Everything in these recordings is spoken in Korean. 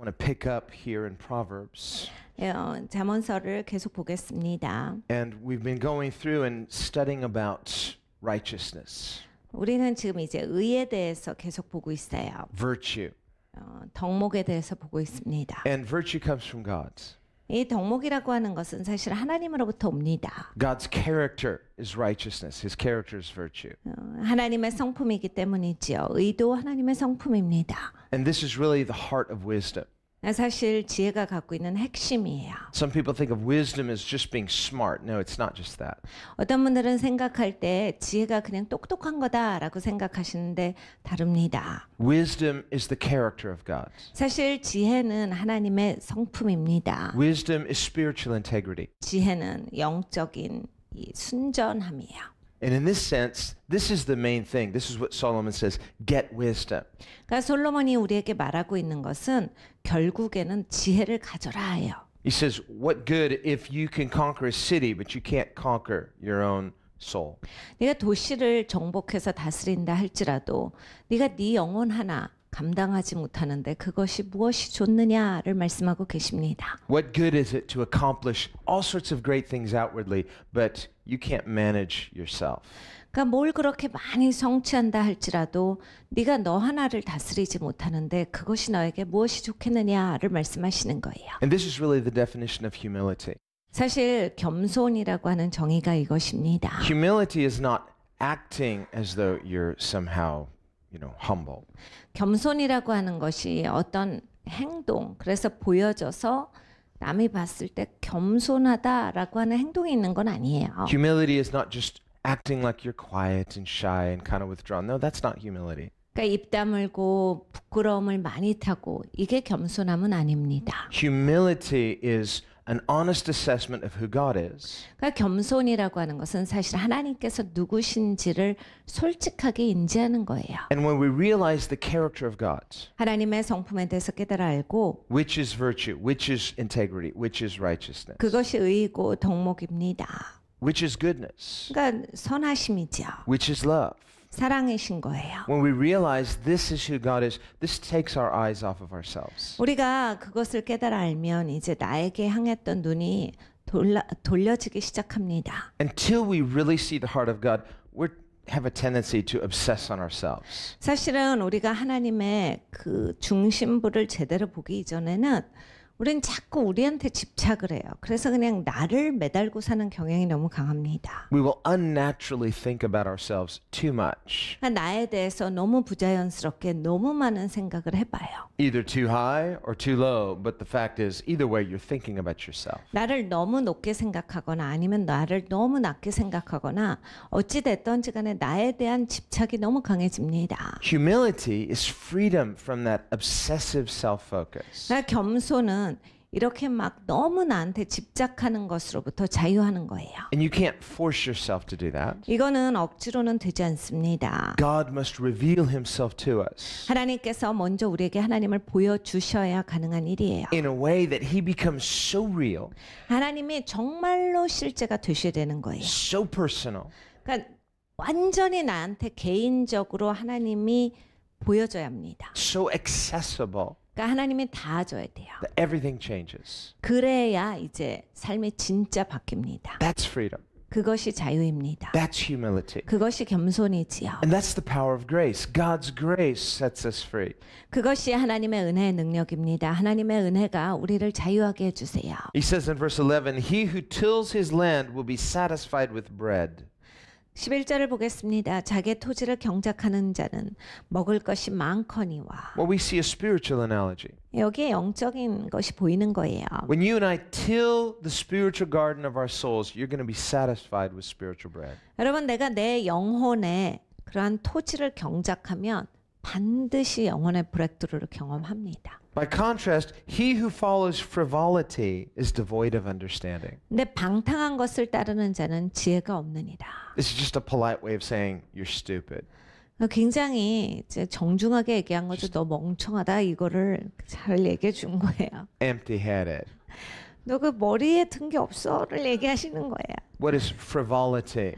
want to pick up here in Proverbs. 잠언서를 계속 보겠습니다. And we've been going through and studying about righteousness. 우리는 지금 이제 의에 대해서 계속 보고 있어요. Virtue. 덕목에 대해서 보고 있습니다. And virtue comes from God. 이 덕목이라고 하는 것은 사실 하나님으로부터 옵니다. God's character is righteousness. His character is virtue. 어, 하나님의 성품이기 때문이지요. 의도 하나님의 성품입니다. And this is really the heart of wisdom. 사실 지혜가 갖고 있는 핵심이에요. Some people think of wisdom as just being smart. No, it's not just that. 어떤 분들은 생각할 때 지혜가 그냥 똑똑한 거다라고 생각하시는데 다릅니다. Wisdom is the character of God. 사실 지혜는 하나님의 성품입니다. Wisdom is spiritual integrity. 지혜는 영적인 이 순전함이에요. And in this sense, this is the main thing. This is what Solomon says, get wisdom. 그러니까 솔로몬이 우리에게 말하고 있는 것은 결국에는 지혜를 가져라예요. He says, what good if you can conquer a city but you can't conquer your own soul. 네가 도시를 정복해서 다스린다 할지라도 네가 네 영혼 하나 감당하지 못하는데 그것이 무엇이 좋느냐를 말씀하고 계십니다. What good is it to accomplish all sorts of great things outwardly but you can't manage yourself. 그러니까 뭘 그렇게 많이 성취한다 할지라도 네가 너 하나를 다스리지 못하는데 그것이 너에게 무엇이 좋겠느냐를 말씀하시는 거예요. And this is really the definition of humility. 사실 겸손이라고 하는 정의가 이것입니다. Humility is not acting as though you're somehow, you know, humble. 겸손이라고 하는 것이 어떤 행동, 그래서 보여져서 남이 봤을 때 겸손하다라고 하는 행동이 있는 건 아니에요. Humility is not just acting like you're quiet and shy and kind of withdrawn. No, that's not humility. 그러니까 입 다물고 부끄러움을 많이 타고 이게 겸손함은 아닙니다. Humility is an honest assessment of who God is. 그러니까 겸손이라고 하는 것은 사실 하나님께서 누구신지를 솔직하게 인지하는 거예요. And when we realize the character of God, 하나님의 성품에 대해서 깨달아 알고, which is virtue, which is integrity, which is righteousness, 그것이 의이고 덕목입니다. which is goodness, 그러니까 선하심이죠. which is love. 사랑이신 거예요. When we realize this is who God is, this takes our eyes off of ourselves. 우리가 그것을 깨달아 알면 이제 나에게 향했던 눈이 돌라, 돌려지기 시작합니다. Until we really see the heart of God, we're have a tendency to obsess on ourselves. 사실은 우리가 하나님의 그 중심부를 제대로 보기 이전에는 우린 자꾸 우리한테 집착을 해요. 그래서 그냥 나를 매달고 사는 경향이 너무 강합니다. We will unnaturally think about ourselves too much. 나에 대해서 너무 부자연스럽게 너무 많은 생각을 해봐요. Either too high or too low, but the fact is, either way, you're thinking about yourself. 나를 너무 높게 생각하거나 아니면 나를 너무 낮게 생각하거나 어찌 됐던지 간에 나에 대한 집착이 너무 강해집니다. Humility is freedom from that obsessive self-focus. 겸손은 하면 이렇게 막 너무 나한테 집착하는 것으로부터 자유하는 거예요. And you can't force yourself to do that. 이거는 억지로는 되지 않습니다. God must reveal himself to us. 하나님께서 먼저 우리에게 하나님을 보여 주셔야 가능한 일이에요. In a way that he becomes so real. 하나님이 정말로 실제가 되셔야 되는 거예요. So personal. 그러니까 완전히 나한테 개인적으로 하나님이 보여져야 합니다. So accessible. 그러니까 하나님은 다 돼요. That everything changes. 그래야 이제 삶이 진짜 바뀝니다. That's freedom. 그것이 자유입니다. That's humility. 그것이 겸손이지요. And that's the power of grace. God's grace sets us free. 그것이 하나님의 은혜의 능력입니다. 하나님의 은혜가 우리를 자유하게 해 주세요. He says in verse 11, "He who tills his land will be satisfied with bread." 11절을 보겠습니다. 자기 토지를 경작하는 자는 먹을 것이 많거니와. Well, we see a spiritual analogy. 여기에 영적인 것이 보이는 거예요. When you and I till the spiritual garden of our souls, you're going to be satisfied with spiritual bread. 여러분 내가 내 영혼에 그러한 토지를 경작하면 반드시 영혼의 브렉트루를 경험합니다. By contrast, he who follows frivolity is devoid of understanding. 근데 방탕한 것을 따르는 자는 지혜가 없느니라. This is just a polite way of saying you're stupid. 굉장히 정중하게 얘기한 거죠. 너 멍청하다 이거를 잘 얘기해 준 거예요. Empty-headed. 너 그 머리에 든 게 없어를 얘기하시는 거예요. What is frivolity?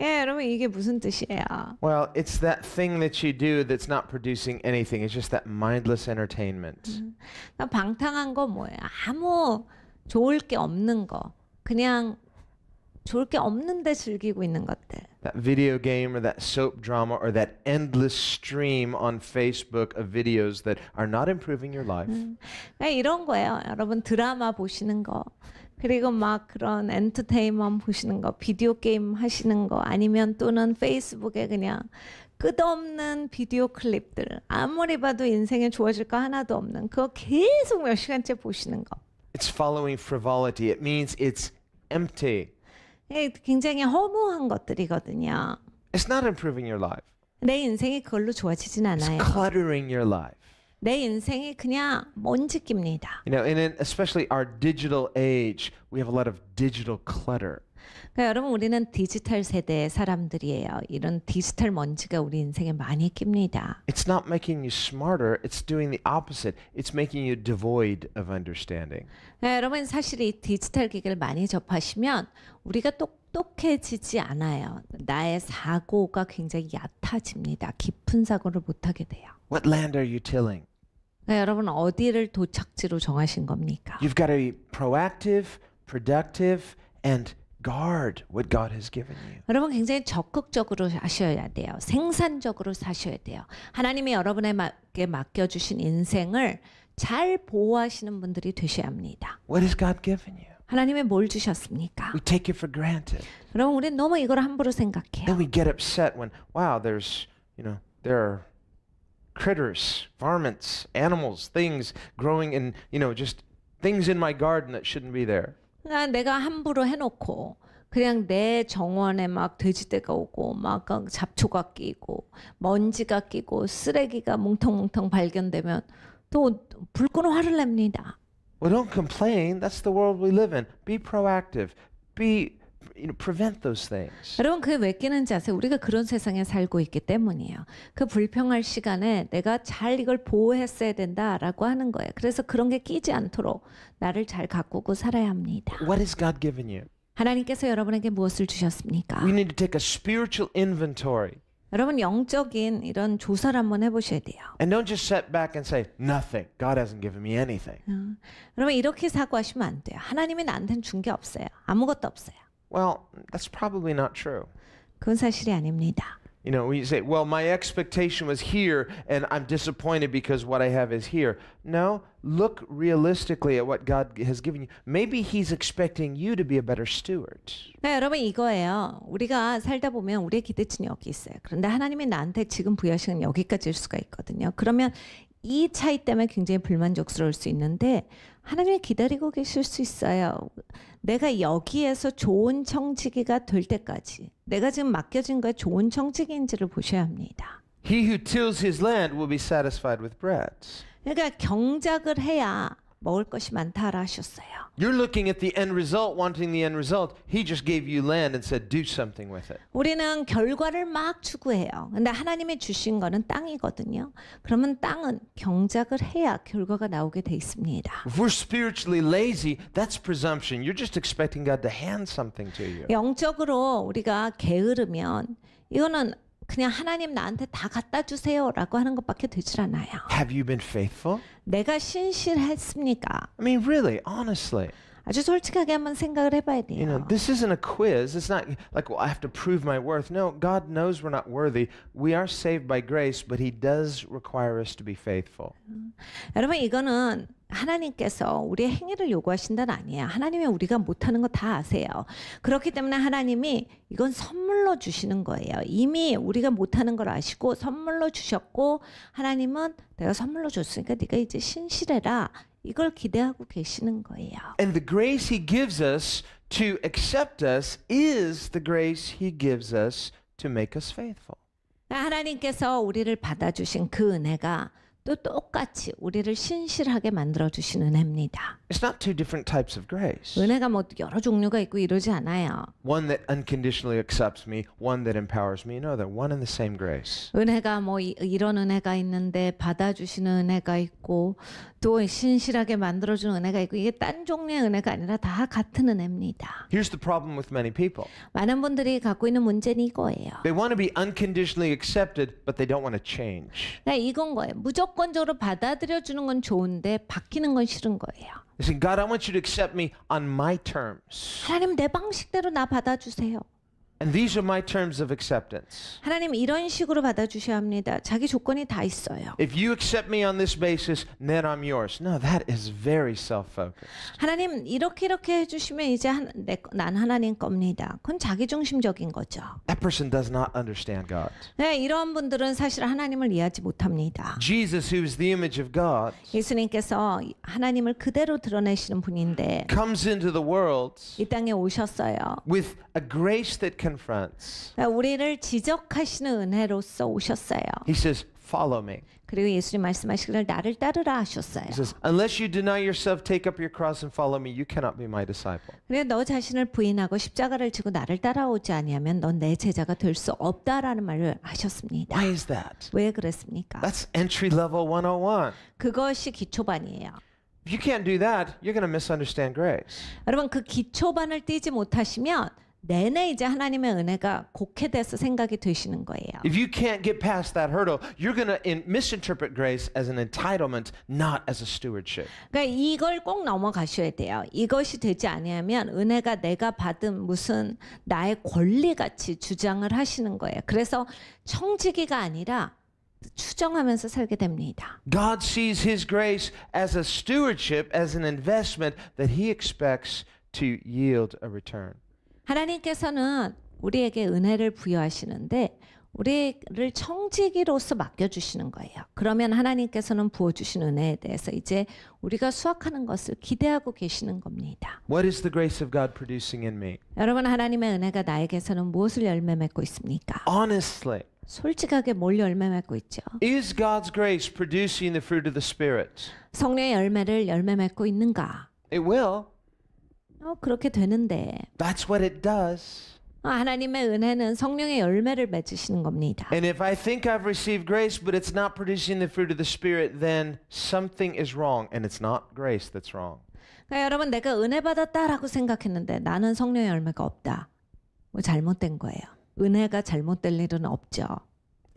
예, 여러분 이게 무슨 뜻이에요? Well, it's that thing that you do that's not producing anything. It's just that mindless entertainment. 음, 방탕한 거 뭐예요? 아무 좋을 게 없는 거. 그냥 좋을 게 없는데 즐기고 있는 것들. That video game or that soap drama or that endless stream on Facebook of videos that are not improving your life. 음, 이런 거예요. 여러분 드라마 보시는 거. 그리고 막 그런 엔터테인먼 보시는 거, 비디오 게임 하시는 거, 아니면 또는 페이스북에 그냥 끝없는 비디오 클립들, 아무리 봐도 인생에 좋아질 거 하나도 없는 그거 계속 몇 시간째 보시는 거. It's following frivolity. It means it's empty. 굉장히 허무한 것들이거든요. It's not improving your life. 내 인생이 그걸로 좋아지진 않아요. It's cluttering your life. 내 인생이 그냥 먼지깁니다. You know, and in especially our digital age, we have a lot of digital clutter. 그러니까 여러분 우리는 디지털 세대의 사람들이에요. 이런 디지털 먼지가 우리 인생에 많이 낍니다. It's not making you smarter, it's doing the opposite. It's making you devoid of understanding. 네, 여러분 사실 이 디지털 기기를 많이 접하시면 우리가 똑 똑똑해지지 않아요. 나의 사고가 굉장히 얕아집니다. 깊은 사고를 못하게 돼요. What land are you tilling? 그러니까 여러분 어디를 도착지로 정하신 겁니까? You've got to be proactive, productive, and guard what God has given you. 여러분 굉장히 적극적으로 하셔야 돼요. 생산적으로 사셔야 돼요. 하나님이 여러분에게 맡겨 주신 인생을 잘 보호하시는 분들이 되셔야 합니다. What has God given you? 하나님의 뭘 주셨습니까? We take it for granted. 그럼 우리는 너무 이걸 함부로 생각해요. Then we get upset when wow, there's you know there are critters, varmints, animals, things growing in you know just things in my garden that shouldn't be there. 그러니까 내가 함부로 해놓고 그냥 내 정원에 막 돼지떼가 오고 막 잡초가 끼고 먼지가 끼고 쓰레기가 뭉텅뭉텅 발견되면 또 불끈 화를 냅니다. Well, don't complain. That's the world we live in. Be proactive. Be you know, prevent those things. 여러분 그 맡기는 자세 우리가 그런 세상에 살고 있기 때문이에요. 그 불평할 시간에 내가 잘 이걸 보호했어야 된다라고 하는 거예요. 그래서 그런 게 끼지 않도록 나를 잘 가꾸고 살아야 합니다. What has God given you? 하나님께서 여러분에게 무엇을 주셨습니까? We need to take a spiritual inventory. 여러분 영적인 이런 조사를 한번 해보셔야 돼요. And don't just sit back and say nothing. God hasn't given me anything. 여러분 이렇게 사고하시면 안 돼요. 하나님이 나한테는 준게 없어요. 아무것도 없어요. Well, that's probably not true. 그건 사실이 아닙니다. You know, we say, well, my expectation was here and I'm disappointed because what I have is here. No, look realistically at what God has given you. Maybe He's expecting you to be a better steward. 네, 여러분 이거예요. 우리가 살다 보면 우리의 기대치는 여기 있어요. 그런데 하나님이 나한테 지금 부여하신 여기까지일 수가 있거든요. 그러면 이 차이 때문에 굉장히 불만족스러울 수 있는데 하나님이 기다리고 계실 수 있어요. 내가 여기에서 좋은 청지기가 될 때까지. 내가 지금 맡겨진 거에 좋은 정책인지를 보셔야 합니다. He who tills his land will be satisfied with bread. 그러니까 경작을 해야 먹을 것이 많다라 하셨어요. You're looking at the end result, wanting the end result. He just gave you land and said, do something with it. 우리는 결과를 막 추구해요. 근데 하나님이 주신 거는 땅이거든요. 그러면 땅은 경작을 해야 결과가 나오게 돼 있습니다. If we're spiritually lazy, that's presumption. You're just expecting God to hand something to you. 영적으로 우리가 게으르면 이거는 그냥 하나님 나한테 다 갖다 주세요라고 하는 것밖에 되질 않아요. Have you been faithful? 내가 신실했습니까? I mean, really, honestly. 아주 솔직하게 한번 생각을 해봐야 돼요. You know, this isn't a quiz. It's not like well, I have to prove my worth. No, God knows we're not worthy. We are saved by grace, but He does require us to be faithful. 여러분 이거는 하나님께서 우리의 행위를 요구하신다는 아니에요. 하나님이 우리가 못하는 거 다 아세요. 그렇기 때문에 하나님이 이건 선물로 주시는 거예요. 이미 우리가 못하는 걸 아시고 선물로 주셨고 하나님은 내가 선물로 줬으니까 네가 이제 신실해라 이걸 기대하고 계시는 거예요. And the grace he gives us to accept us is the grace he gives us to make us faithful. 하나님께서 우리를 받아주신 그 은혜가 또 똑같이 우리를 신실하게 만들어 주시는 은혜입니다. It's not two different types of grace. 은혜가 뭐 여러 종류가 있고 이러지 않아요. One that unconditionally accepts me, one that empowers me, another one and the same grace. 은혜가 뭐 이, 이런 은혜가 있는데 받아주시는 은혜가 있고 또 신실하게 만들어주는 은혜가 있고 이게 딴 종류의 은혜가 아니라 다 같은 은혜입니다. Here's the problem with many people. 많은 분들이 갖고 있는 문제는 이거예요. They want to be unconditionally accepted, but they don't want to change. 그러니까 이건 거예요. 무조건적으로 받아들여 주는 건 좋은데 바뀌는 건 싫은 거예요. Listen, God, I want you to accept me on my terms. 하나님 내 방식대로 나 받아주세요. And these are my terms of acceptance. 하나님 이런 식으로 받아 주셔야 합니다. 자기 조건이 다 있어요. If you accept me on this basis, then I'm yours. No, that is very self-focused. 하나님 이렇게 이렇게 해 주시면 이제 한, 내, 난 하나님 겁니다. 그건 자기 중심적인 거죠. That person does not understand God. 네, 이런 분들은 사실 하나님을 이해하지 못합니다. Jesus, who is the image of God, 예수님께서 하나님을 그대로 드러내시는 분인데, comes into the world. 이 땅에 오셨어요. With a grace that confronts. 우리를 지적하시는 은혜로써 오셨어요. He says, "Follow me." 그리고 예수님 말씀하시기를 나를 따르라 하셨어요. He says, "Unless you deny yourself, take up your cross and follow me, you cannot be my disciple." 그래 너 자신을 부인하고 십자가를 지고 나를 따라오지 아니하면 넌내 제자가 될 수 없다라는 말을 하셨습니다. Why is that? 왜 그랬습니까? That's entry level 101. 그것이 기초반이에요. If you can't do that, you're going to misunderstand grace. 여러분 그 기초반을 뛰지 못하시면 내내 이제 하나님의 은혜가 곡에 대해서 생각이 되시는 거예요. If you can't get past that hurdle, you're going to misinterpret grace as an entitlement, not as a stewardship. 그러니까 이걸 꼭 넘어가셔야 돼요. 이것이 되지 아니하면 은혜가 내가 받은 무슨 나의 권리 같이 주장을 하시는 거예요. 그래서 청지기가 아니라 추정하면서 살게 됩니다. God sees his grace as a stewardship, as an investment that he expects to yield a return. 하나님께서는 우리에게 은혜를 부여하시는데 우리를 청지기로서 맡겨주시는 거예요. 그러면 하나님께서는 부어주신 은혜에 대해서 이제 우리가 수확하는 것을 기대하고 계시는 겁니다. What is the grace of God producing in me? 여러분 하나님의 은혜가 나에게서는 무엇을 열매 맺고 있습니까? Honestly. 솔직하게 뭘 열매 맺고 있죠? Is God's grace producing the fruit of the Spirit? 성령의 열매를 열매 맺고 있는가? It will. 어, 그렇게 되는데. That's what it does. 하나님의 은혜는 성령의 열매를 맺으시는 겁니다. And if I think I've received grace but it's not producing the fruit of the spirit then something is wrong and it's not grace that's wrong. 그러니까 여러분 내가 은혜 받았다라고 생각했는데 나는 성령의 열매가 없다. 뭐 잘못된 거예요. 은혜가 잘못될 일은 없죠.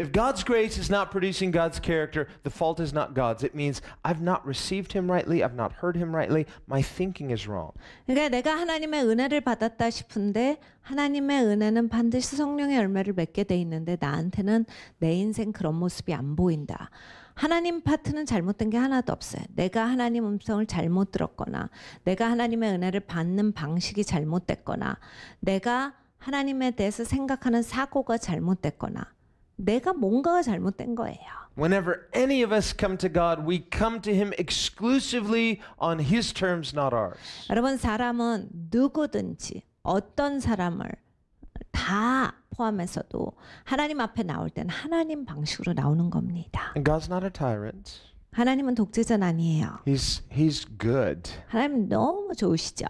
If God's grace is not producing God's character, the fault is not God's. It means I've not received him rightly, I've not heard him rightly, my thinking is wrong. 그러니까 내가 하나님의 은혜를 받았다 싶은데 하나님의 은혜는 반드시 성령의 열매를 맺게 돼 있는데 나한테는 내 인생 그런 모습이 안 보인다. 하나님 파트는 잘못된 게 하나도 없어요. 내가 하나님 음성을 잘못 들었거나 내가 하나님의 은혜를 받는 방식이 잘못됐거나 내가 하나님에 대해서 생각하는 사고가 잘못됐거나 내가 뭔가가 잘못된 거예요. Whenever any of us come to God, we come to Him exclusively on His terms, not ours. 여러분 사람은 누구든지 어떤 사람을 다 포함해서도 하나님 앞에 나올 때는 하나님 방식으로 나오는 겁니다. And God's not a tyrant. 하나님은 독재자는 아니에요. He's He's good. 하나님 너무 좋으시죠.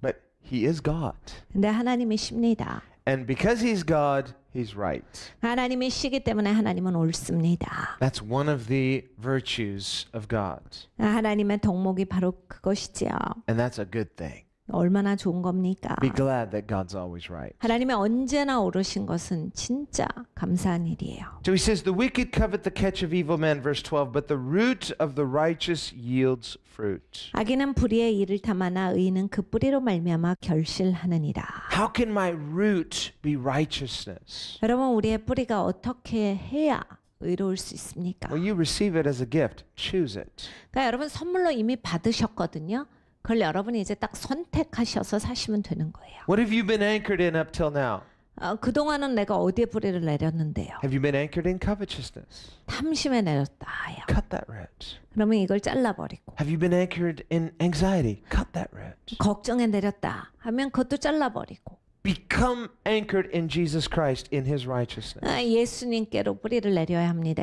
But He is God. 근데 하나님이십니다. And because he's God, he's right. 하나님이시기 때문에 하나님은 옳습니다. That's one of the virtues of God. 하나님의 덕목이 바로 그것이지요. And that's a good thing. 얼마나 좋은 겁니까? Be glad that God's always right. 하나님의 언제나 옳으신 것은 진짜 감사한 일이에요. So he says the wicked covet the catch of evil men verse 12 but the root of the righteous yields fruit. 악인은 불의의 이를 탐하나 의인은 그 뿌리로 말미암아 결실하느니라. How can my root be righteousness? 여러분 우리의 뿌리가 어떻게 해야 의로울 수 있습니까? Well, you receive it as a gift. Choose it. 그러니까 여러분 선물로 이미 받으셨거든요. 그걸 여러분이 이제 딱 선택하셔서 사시면 되는 거예요. What have you been anchored in up till now? 어, 그동안은 내가 어디에 뿌리를 내렸는데요. Have you been anchored in covetousness? 탐심에 내렸다요. Cut that root. 그러면 이걸 잘라버리고. Have you been anchored in anxiety? Cut that root. 걱정에 내렸다 하면 그것도 잘라버리고. become anchored in Jesus Christ in his righteousness. 예수님께로 뿌리를 내려야 합니다.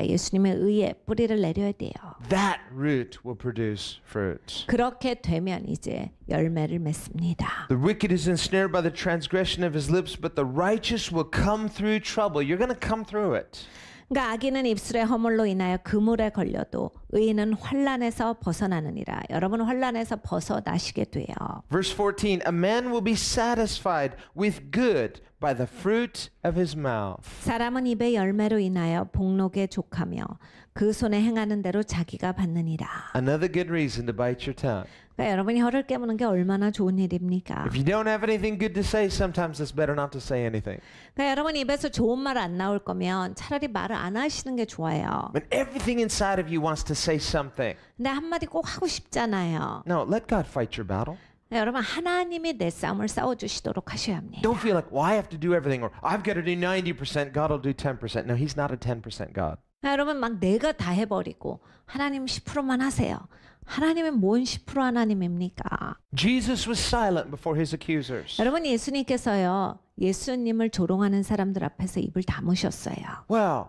뿌리를 내려야 돼요. That root will produce fruits. 그렇게 되면 이제 열매를 맺습니다. The wicked is ensnared by the transgression of his lips, but the righteous will come through trouble. You're going to come through it. 그러니까 악인은 입술의 허물로 인하여 그물에 걸려도 의인은 환란에서 벗어나느니라. 여러분 환란에서 벗어나시게 돼요. Verse 14 A man will be satisfied with good by the fruit of his mouth. 사람은 입의 열매로 인하여 복록에 족하며 그 손에 행하는 대로 자기가 받느니라. Another good reason to bite your tongue. 그러니까 여러분이 혀를 깨무는 게 얼마나 좋은 일입니까? If you don't have anything good to say, sometimes it's better not to say anything. 그러니까 여러분 입에서 좋은 말 안 나올 거면 차라리 말을 안 하시는 게 좋아요. When everything inside of you wants to say something. 근데 한 마디 꼭 하고 싶잖아요. No, let God fight your battle. 네, 여러분 하나님이 내 싸움을 싸워 주시도록 하셔야 합니다. Don't feel like well I have to do everything or I've got to do 90%, God'll do 10%. No, he's not a 10% God. 네, 여러분 막 내가 다해 버리고 하나님 10%만 하세요. 하나님은 뭔 10% 하나님입니까? Jesus was silent before his accusers. 여러분 예수님께서요. 예수님을 조롱하는 사람들 앞에서 입을 다무셨어요. Well,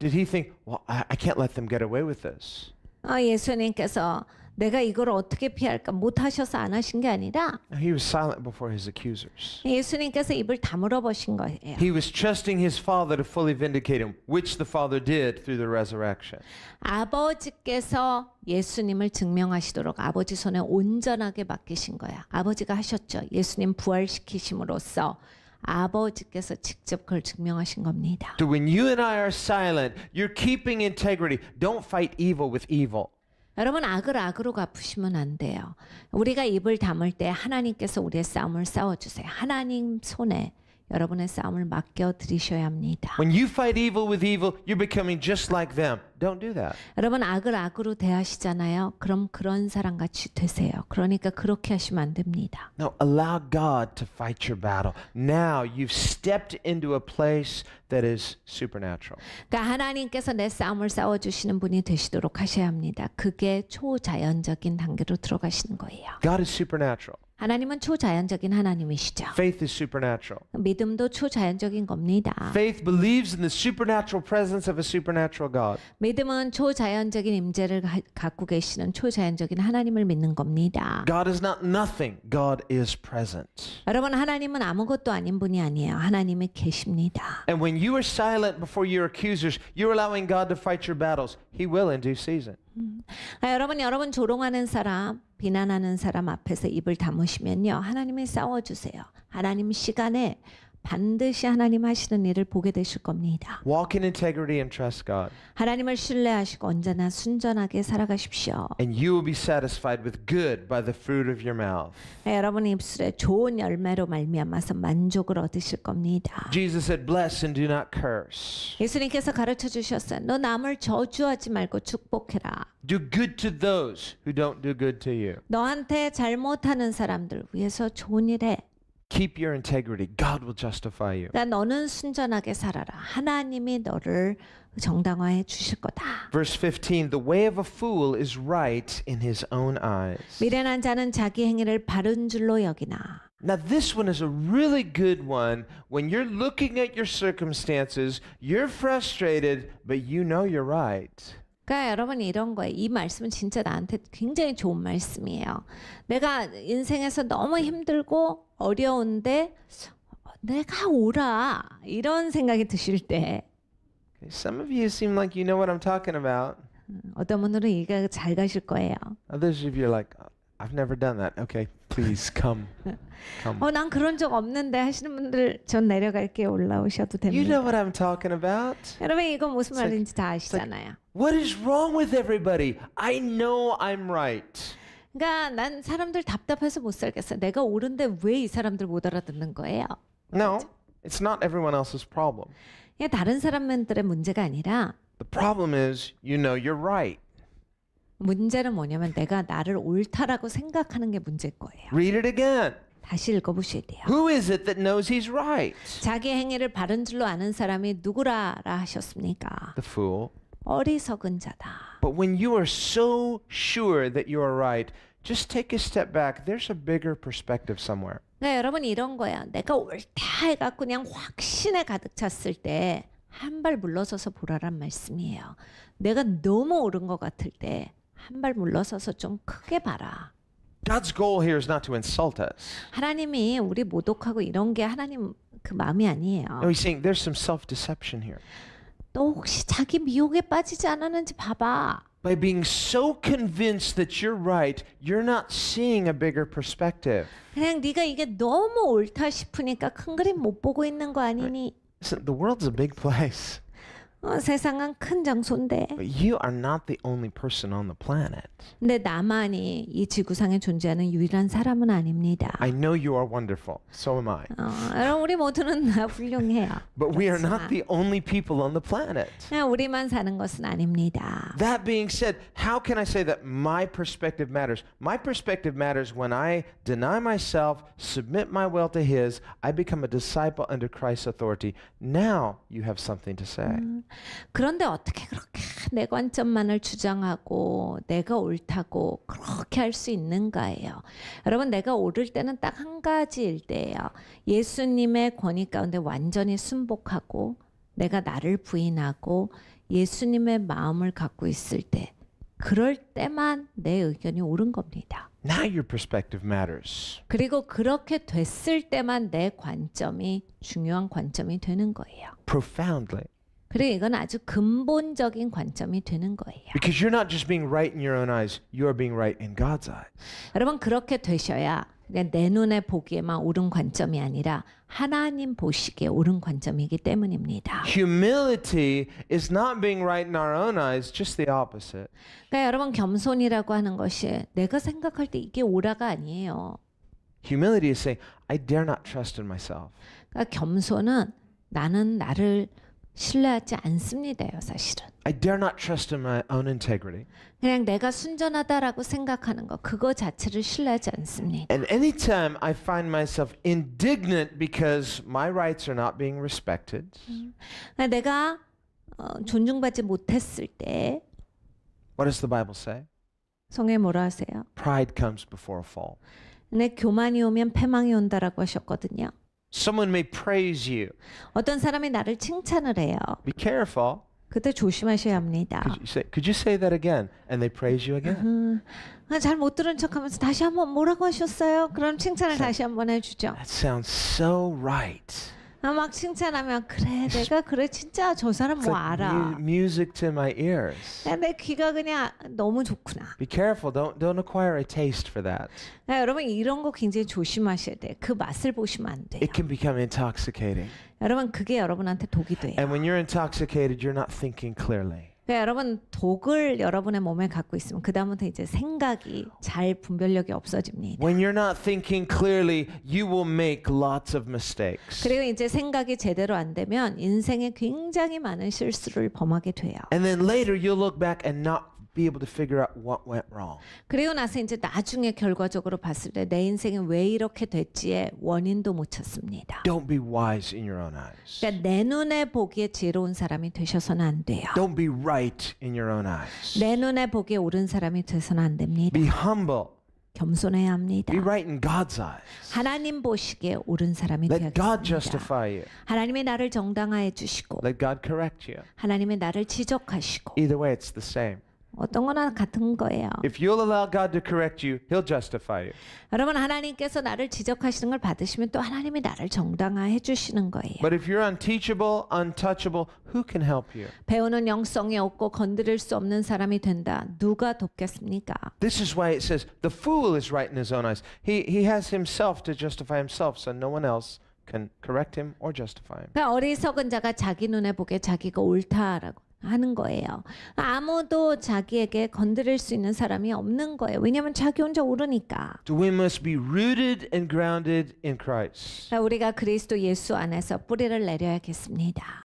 did he think, well, I, I can't let them get away with this. 아, 예수님께서 내가 이걸 어떻게 피할까 못하셔서 안 하신 게 아니라 He was silent before his accusers. 예수님께서 입을 다물어 보신 거예요. He was trusting his father to fully vindicate him, which the father did through the resurrection. 아버지께서 예수님을 증명하시도록 아버지 손에 온전하게 맡기신 거야. 아버지가 하셨죠. 예수님 부활시키심으로써 아버지께서 직접 그걸 증명하신 겁니다. So when you and I are silent, you're keeping integrity. Don't fight evil with evil. 여러분 악을 악으로 갚으시면 안 돼요. 우리가 입을 담을 때 하나님께서 우리의 싸움을 싸워 주세요. 하나님 손에 여러분의 싸움을 맡겨 드리셔야 합니다. When you fight evil with evil, you're becoming just like them. Don't do that. 여러분 악을 악으로 대하시잖아요. 그럼 그런 사람 같이 되세요. 그러니까 그렇게 하시면 안 됩니다. Now allow God to fight your battle. Now you've stepped into a place that is supernatural. 그러니까 하나님께서 내 싸움을 싸워 주시는 분이 되시도록 하셔야 합니다. 그게 초자연적인 단계로 들어가시는 거예요. God is supernatural. 하나님은 초자연적인 하나님이시죠. Faith is supernatural. 믿음도 초자연적인 겁니다. Faith believes in the supernatural presence of a supernatural God. 믿음은 초자연적인 임재를 갖고 계시는 초자연적인 하나님을 믿는 겁니다. God is not nothing. God is present. 여러분 하나님은 아무것도 아닌 분이 아니에요. 하나님이 계십니다. And when you are silent before your accusers, you're allowing God to fight your battles. He will in due season. 음. 아, 여러분 여러분 조롱하는 사람, 비난하는 사람 앞에서 입을 다무시면요 하나님이 싸워 주세요. 하나님 시간에 반드시 하나님 하시는 일을 보게 되실 겁니다. Walk in integrity and trust God. 하나님을 신뢰하시고 언제나 순전하게 살아가십시오. And you will be satisfied with good by the fruit of your mouth. 네, 여러분의 입술에 좋은 열매로 말미암아서 만족을 얻으실 겁니다. Jesus said, "Bless and do not curse." 예수님께서 가르쳐 주셨어요. 너 남을 저주하지 말고 축복해라. Do good to those who don't do good to you. 너한테 잘못하는 사람들 위해서 좋은 일 해. Keep your integrity. God will justify you. 나 너는 순전하게 살아라. 하나님이 너를 정당화해 주실 거다. Verse 15 The way of a fool is right in his own eyes. 미련한 자는 자기 행위를 바른 줄로 여기나. Now, this one is a really good one when you're looking at your circumstances, you're frustrated, but you know you're right. 그러니까 여러분 이런 거예요. 이 말씀은 진짜 나한테 굉장히 좋은 말씀이에요. 내가 인생에서 너무 힘들고 어려운데 내가 오라 이런 생각이 드실 때 Some of you seem like you know what I'm talking about. 어떤 분들은 이가 잘 가실 거예요. Others of you are like I've never done that. Okay, please come. come. 어, 난 그런 적 없는데 하시는 분들 전 내려갈게요. 올라오셔도 됩니다. You know what I'm talking about. 여러분 이거 무슨 말인지 다 아시잖아요. What is wrong with everybody? I know I'm right. 그러니까 난 사람들 답답해서 못 살겠어. 내가 옳은데 왜 이 사람들 못 알아듣는 거예요? No, it's not everyone else's problem. 그냥 다른 사람들의 문제가 아니라 The problem is you know you're right. 문제는 뭐냐면 내가 나를 옳다라고 생각하는 게 문제일 거예요. Read it again. 다시 읽어보셔야 돼요. Who is it that knows he's right? 자기 행위를 바른 줄로 아는 사람이 누구라라 하셨습니까? The fool 어리석은 자다. But when you are so sure that you are right, just take a step back. There's a bigger perspective somewhere. 네, 여러분 이런 거야. 내가 옳다 해갖고 그냥 확신에 가득 찼을 때 한 발 물러서서 보라란 말씀이에요. 내가 너무 옳은 것 같을 때 한 발 물러서서 좀 크게 봐라. God's goal here is not to insult us. 하나님이 우리 모독하고 이런 게 하나님 그 마음이 아니에요. No, he's saying there's some self-deception here. 너 혹시 자기 미혹에 빠지지 않았는지 봐봐. By being so convinced that you're right, you're not seeing a bigger perspective. 그냥 네가 이게 너무 옳다 싶으니까 큰 그림 못 보고 있는 거 아니니? Listen, the world's a big place. 어, 세상은 큰 장소인데. But you are not the only person on the planet. 근데 나만이 이 지구상에 존재하는 유일한 사람은 아닙니다. I know you are wonderful. So am I. 어, 우리 모두는 다 훌륭해요. But we are not the only people on the planet. 우리만 사는 것은 아닙니다. That being said, how can I say that my perspective matters? My perspective matters when I deny myself, submit my will to His, I become a disciple under Christ's authority. Now you have something to say. 음. 그런데 어떻게 그렇게 내 관점만을 주장하고 내가 옳다고 그렇게 할 수 있는가예요. 여러분 내가 옳을 때는 딱 한 가지일 때예요. 예수님의 권위 가운데 완전히 순복하고 내가 나를 부인하고 예수님의 마음을 갖고 있을 때 그럴 때만 내 의견이 옳은 겁니다. Now your perspective matters. 그리고 그렇게 됐을 때만 내 관점이 중요한 관점이 되는 거예요. Profoundly. 그리고 이건 아주 근본적인 관점이 되는 거예요. Because you're not just being right in your own eyes, you are being right in God's eyes. 여러분 그렇게 되셔야 그냥 내 눈에 보기에만 옳은 관점이 아니라 하나님 보시기에 옳은 관점이기 때문입니다. Humility is not being right in our own eyes, just the opposite. 그러니까 여러분 겸손이라고 하는 것이 내가 생각할 때 이게 오라가 아니에요. Humility is saying I dare not trust in myself. 그러니까 겸손은 나는 나를 신뢰하지 않습니다요, 사실은. I dare not trust in my own integrity. 그냥 내가 순전하다라고 생각하는 거 그거 자체를 신뢰하지 않습니다. And anytime I find myself indignant because my rights are not being respected. 내가 어, 존중받지 못했을 때 What does the Bible say? 성에 뭐라 하세요? Pride comes before a fall. 내 교만이 오면 패망이 온다라고 하셨거든요. Someone may praise you. 어떤 사람이 나를 칭찬을 해요. Be careful. 그때 조심하셔야 합니다. Could you say, could you say that again? And they praise you again. 잘못 들은 척하면서 다시 한번 뭐라고 하셨어요? 그럼 칭찬을 다시 한번 해주죠. That sounds so right. 막 칭찬하면 그래 내가 그래 진짜 저 사람 뭐 알아. Music to my ears. 내 귀가 그냥 너무 좋구나. Be careful. Don't don't acquire a taste for that. 여러분 이런 거 굉장히 조심하셔야 돼. 그 맛을 보시면 안 돼요. It can become intoxicating. 여러분 그게 여러분한테 독이 돼요. And when you're intoxicated, you're not thinking clearly. 그러니까 여러분 독을 여러분의 몸에 갖고 있으면 그 다음부터 이제 생각이 잘 분별력이 없어집니다. When you're not thinking clearly, you will make lots of mistakes. 그리고 이제 생각이 제대로 안 되면 인생에 굉장히 많은 실수를 범하게 돼요. And then later you'll look back and not be able to figure out what went wrong. 그리고 나서 이제 나중에 결과적으로 봤을 때 내 인생은 왜 이렇게 됐지의 원인도 못 찾습니다. Don't be wise in your own eyes. 그러니까 내 눈에 보기에 지혜로운 사람이 되셔서는 안 돼요. Don't be right in your own eyes. 내 눈에 보기에 옳은 사람이 되서는 안 됩니다. Be humble. 겸손해야 합니다. Be right in God's eyes. 하나님 보시기에 옳은 사람이 Let 되야겠습니다. God justify you. 하나님이 나를 정당화해 주시고 Let God correct you. 하나님이 나를 지적하시고 Either way it's the same. 어떤 거나 같은 거예요. If you'll allow God to correct you, He'll justify you. 여러분 하나님께서 나를 지적하시는 걸 받으시면 또 하나님이 나를 정당화해 주시는 거예요. But if you're unteachable, untouchable, who can help you? 배우는 영성이 없고 건드릴 수 없는 사람이 된다. 누가 돕겠습니까? This is why it says the fool is right in his own eyes. He he has himself to justify himself, so no one else can correct him or justify him. 그러니까 어리석은 자가 자기 눈에 보게 자기가 옳다라고 하는 거예요. 아무도 자기에게 건드릴 수 있는 사람이 없는 거예요. 왜냐면 자기 혼자 오르니까. we must be rooted and grounded in Christ. 우리가 그리스도 예수 안에서 뿌리를 내려야겠습니다.